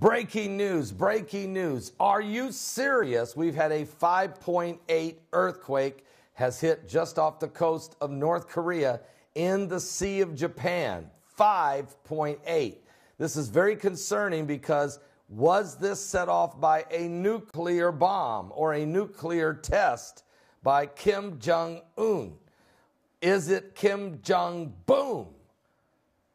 Breaking news, breaking news. Are you serious? We've had a 5.8 earthquake has hit just off the coast of North Korea in the Sea of Japan. 5.8. This is very concerning because was this set off by a nuclear bomb or a nuclear test by Kim Jong Un? Is it Kim Jong Boom?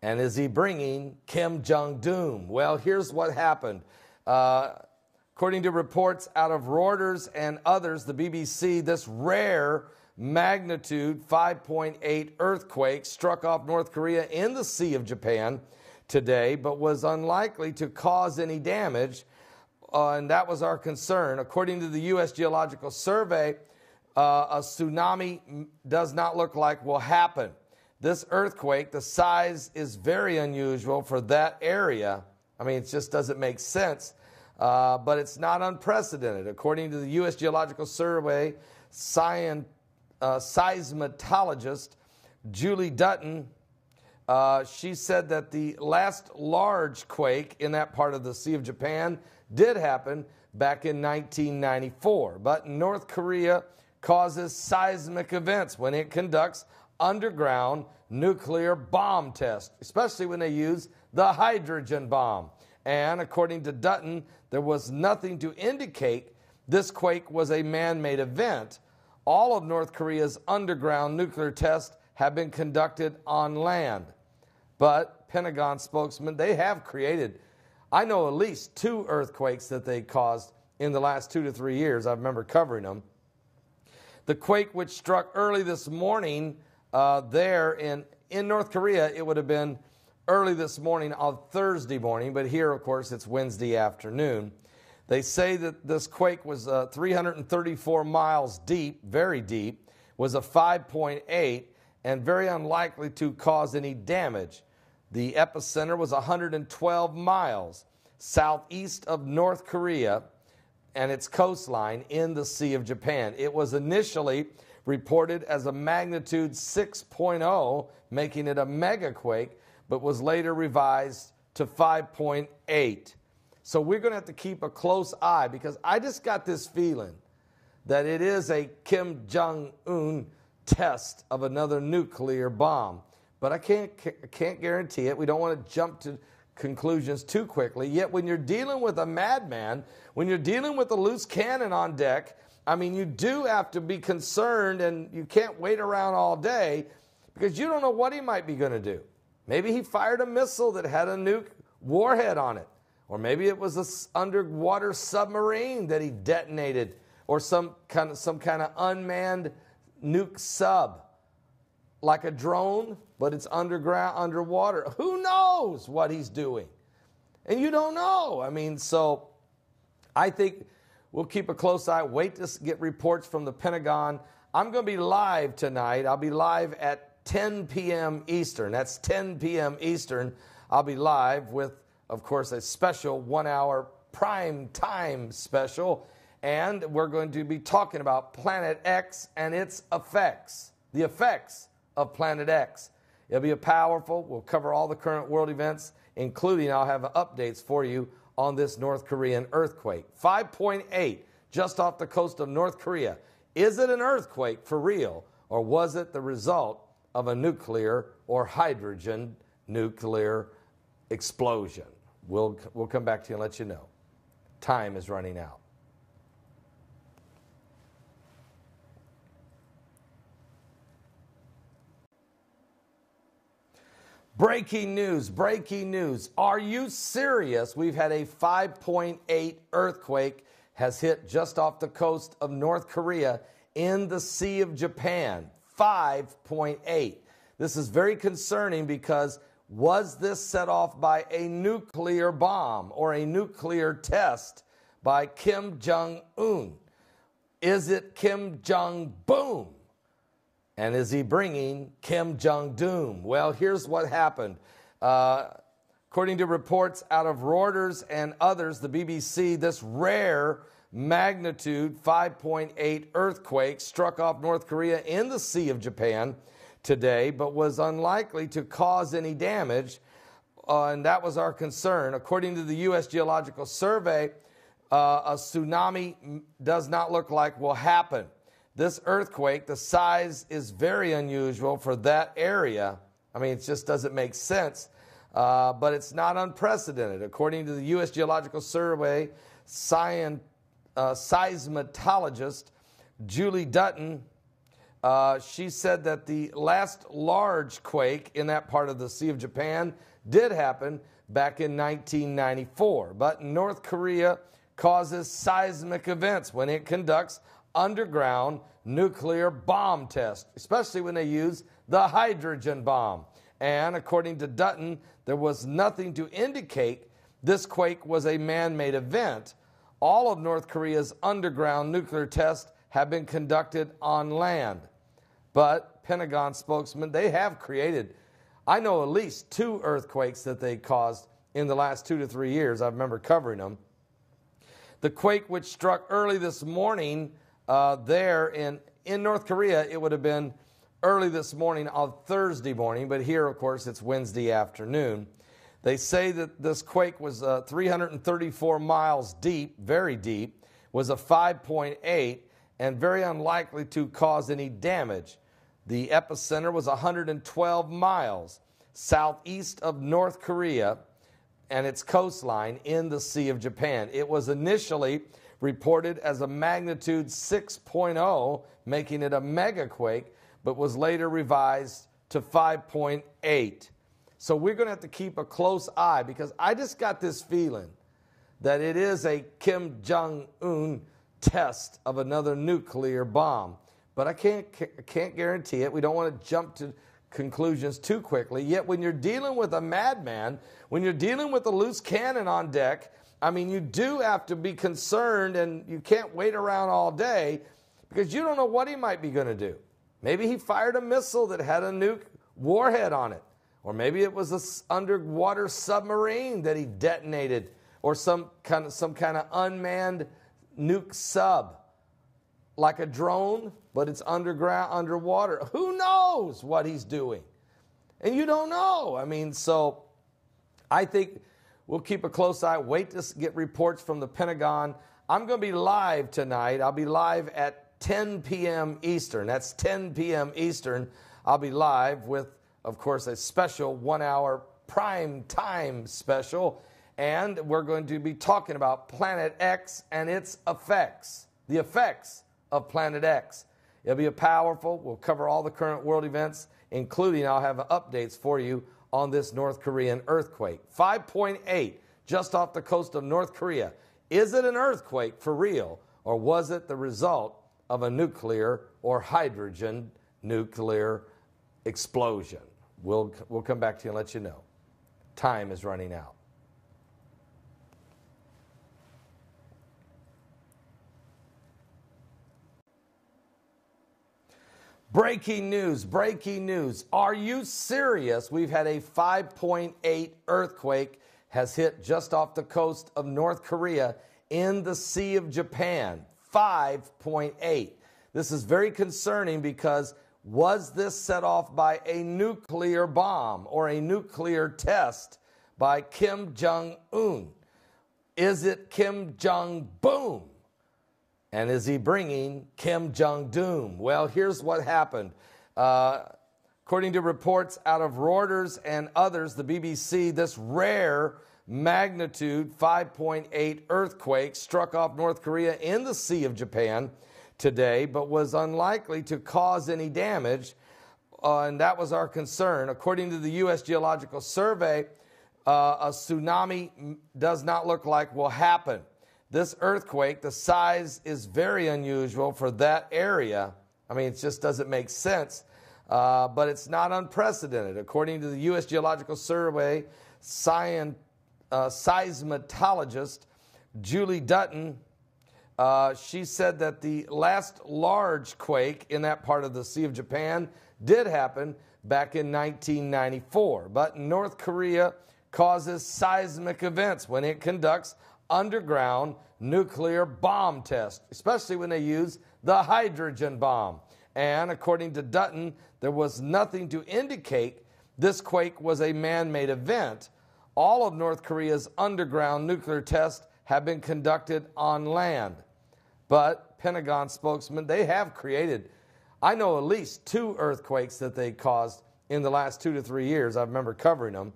And is he bringing Kim Jong Doom? Well, here's what happened. Uh, according to reports out of Reuters and others, the BBC, this rare magnitude 5.8 earthquake struck off North Korea in the Sea of Japan today, but was unlikely to cause any damage. Uh, and that was our concern. According to the U.S. Geological Survey, uh, a tsunami does not look like will happen. This earthquake, the size is very unusual for that area. I mean, it just doesn't make sense, uh, but it's not unprecedented. According to the U.S. Geological Survey science, uh, seismologist Julie Dutton, uh, she said that the last large quake in that part of the Sea of Japan did happen back in 1994. But North Korea causes seismic events when it conducts underground nuclear bomb test, especially when they use the hydrogen bomb. And according to Dutton, there was nothing to indicate this quake was a man made event. All of North Korea's underground nuclear tests have been conducted on land. But Pentagon spokesman, they have created, I know at least two earthquakes that they caused in the last two to three years. I remember covering them. The quake, which struck early this morning, uh, there in, in North Korea, it would have been early this morning on Thursday morning, but here, of course, it's Wednesday afternoon. They say that this quake was uh, 334 miles deep, very deep, was a 5.8, and very unlikely to cause any damage. The epicenter was 112 miles southeast of North Korea and its coastline in the Sea of Japan. It was initially reported as a magnitude 6.0, making it a megaquake, but was later revised to 5.8. So we're going to have to keep a close eye because I just got this feeling that it is a Kim Jong Un test of another nuclear bomb. But I can't, can't guarantee it. We don't want to jump to conclusions too quickly. Yet when you're dealing with a madman, when you're dealing with a loose cannon on deck, I mean, you do have to be concerned and you can't wait around all day because you don't know what he might be going to do. Maybe he fired a missile that had a nuke warhead on it, or maybe it was an underwater submarine that he detonated, or some kind of some kind of unmanned nuke sub, like a drone, but it's underground, underwater. Who knows what he's doing? And you don't know. I mean, so I think We'll keep a close eye. Wait to get reports from the Pentagon. I'm going to be live tonight. I'll be live at 10 p.m. Eastern. That's 10 p.m. Eastern. I'll be live with, of course, a special one hour prime time special. And we're going to be talking about Planet X and its effects, the effects of Planet X. It'll be a powerful, we'll cover all the current world events, including I'll have updates for you on this North Korean earthquake. 5.8 just off the coast of North Korea. Is it an earthquake for real, or was it the result of a nuclear or hydrogen nuclear explosion? We'll, we'll come back to you and let you know. Time is running out. Breaking news, breaking news. Are you serious? We've had a 5.8 earthquake has hit just off the coast of North Korea in the Sea of Japan. 5.8. This is very concerning because was this set off by a nuclear bomb or a nuclear test by Kim Jong Un? Is it Kim Jong Boom? And is he bringing Kim Jong Doom? Well, here's what happened. Uh, according to reports out of Reuters and others, the BBC, this rare magnitude 5.8 earthquake struck off North Korea in the Sea of Japan today, but was unlikely to cause any damage. Uh, and that was our concern. According to the U.S. Geological Survey, uh, a tsunami does not look like will happen. This earthquake, the size is very unusual for that area. I mean, it just doesn't make sense, uh, but it's not unprecedented. According to the U.S. Geological Survey science, uh, seismologist Julie Dutton, uh, she said that the last large quake in that part of the Sea of Japan did happen back in 1994. But North Korea causes seismic events when it conducts underground nuclear bomb test, especially when they use the hydrogen bomb. And according to Dutton, there was nothing to indicate this quake was a man made event. All of North Korea's underground nuclear tests have been conducted on land. But Pentagon spokesman, they have created, I know at least two earthquakes that they caused in the last two to three years. I remember covering them. The quake which struck early this morning uh, there in, in North Korea, it would have been early this morning on Thursday morning, but here, of course, it's Wednesday afternoon. They say that this quake was uh, 334 miles deep, very deep, was a 5.8, and very unlikely to cause any damage. The epicenter was 112 miles southeast of North Korea and its coastline in the Sea of Japan. It was initially reported as a magnitude 6.0, making it a megaquake, but was later revised to 5.8. So we're going to have to keep a close eye because I just got this feeling that it is a Kim Jong Un test of another nuclear bomb. But I can't, can't guarantee it. We don't want to jump to conclusions too quickly. Yet when you're dealing with a madman, when you're dealing with a loose cannon on deck, I mean, you do have to be concerned and you can't wait around all day because you don't know what he might be going to do. Maybe he fired a missile that had a nuke warhead on it, or maybe it was an underwater submarine that he detonated, or some kind of, some kind of unmanned nuke sub, like a drone, but it's underground, underwater. Who knows what he's doing? And you don't know. I mean, so I think We'll keep a close eye. Wait to get reports from the Pentagon. I'm going to be live tonight. I'll be live at 10 p.m. Eastern. That's 10 p.m. Eastern. I'll be live with, of course, a special one hour prime time special. And we're going to be talking about Planet X and its effects, the effects of Planet X. It'll be a powerful, we'll cover all the current world events, including I'll have updates for you on this North Korean earthquake. 5.8 just off the coast of North Korea. Is it an earthquake for real, or was it the result of a nuclear or hydrogen nuclear explosion? We'll, we'll come back to you and let you know. Time is running out. Breaking news, breaking news. Are you serious? We've had a 5.8 earthquake has hit just off the coast of North Korea in the Sea of Japan. 5.8. This is very concerning because was this set off by a nuclear bomb or a nuclear test by Kim Jong Un? Is it Kim Jong Boom? And is he bringing Kim Jong Doom? Well, here's what happened. Uh, according to reports out of Reuters and others, the BBC, this rare magnitude 5.8 earthquake struck off North Korea in the Sea of Japan today, but was unlikely to cause any damage. Uh, and that was our concern. According to the U.S. Geological Survey, uh, a tsunami does not look like will happen. This earthquake, the size is very unusual for that area. I mean, it just doesn't make sense, uh, but it's not unprecedented. According to the U.S. Geological Survey science, uh, seismologist Julie Dutton, uh, she said that the last large quake in that part of the Sea of Japan did happen back in 1994. But North Korea causes seismic events when it conducts underground nuclear bomb test, especially when they use the hydrogen bomb. And according to Dutton, there was nothing to indicate this quake was a man made event. All of North Korea's underground nuclear tests have been conducted on land. But Pentagon spokesman, they have created, I know at least two earthquakes that they caused in the last two to three years. I remember covering them.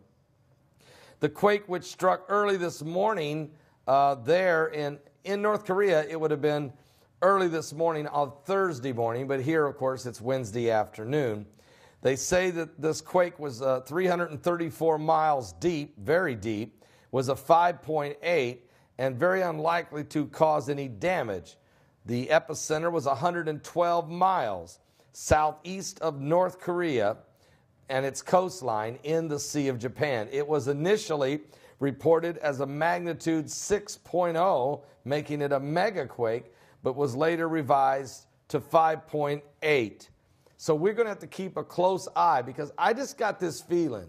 The quake, which struck early this morning, uh, there in, in North Korea, it would have been early this morning on Thursday morning, but here, of course, it's Wednesday afternoon. They say that this quake was uh, 334 miles deep, very deep, was a 5.8, and very unlikely to cause any damage. The epicenter was 112 miles southeast of North Korea and its coastline in the Sea of Japan. It was initially reported as a magnitude 6.0, making it a megaquake, but was later revised to 5.8. So we're going to have to keep a close eye because I just got this feeling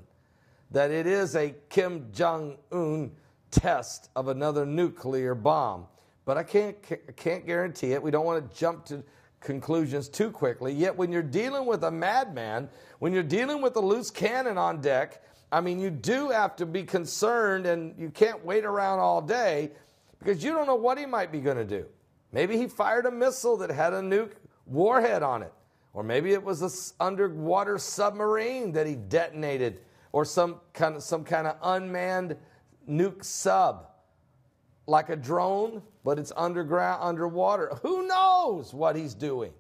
that it is a Kim Jong Un test of another nuclear bomb. But I can't can't guarantee it. We don't want to jump to conclusions too quickly. Yet when you're dealing with a madman, when you're dealing with a loose cannon on deck, I mean, you do have to be concerned and you can't wait around all day because you don't know what he might be going to do. Maybe he fired a missile that had a nuke warhead on it, or maybe it was an underwater submarine that he detonated, or some kind of some kind of unmanned nuke sub, like a drone, but it's underground, underwater. Who knows what he's doing?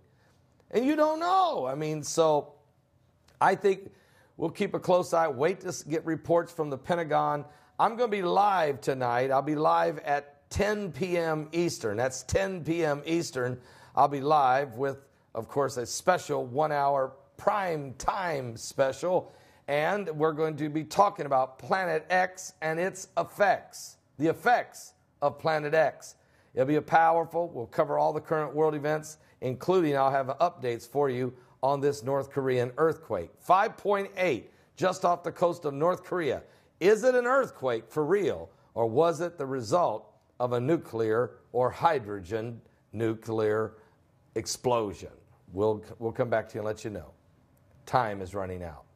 And you don't know. I mean, so I think We'll keep a close eye. Wait to get reports from the Pentagon. I'm going to be live tonight. I'll be live at 10 p.m. Eastern. That's 10 p.m. Eastern. I'll be live with, of course, a special one hour prime time special. And we're going to be talking about Planet X and its effects, the effects of Planet X. It'll be a powerful, we'll cover all the current world events, including I'll have updates for you on this North Korean earthquake. 5.8 just off the coast of North Korea. Is it an earthquake for real, or was it the result of a nuclear or hydrogen nuclear explosion? We'll, we'll come back to you and let you know. Time is running out.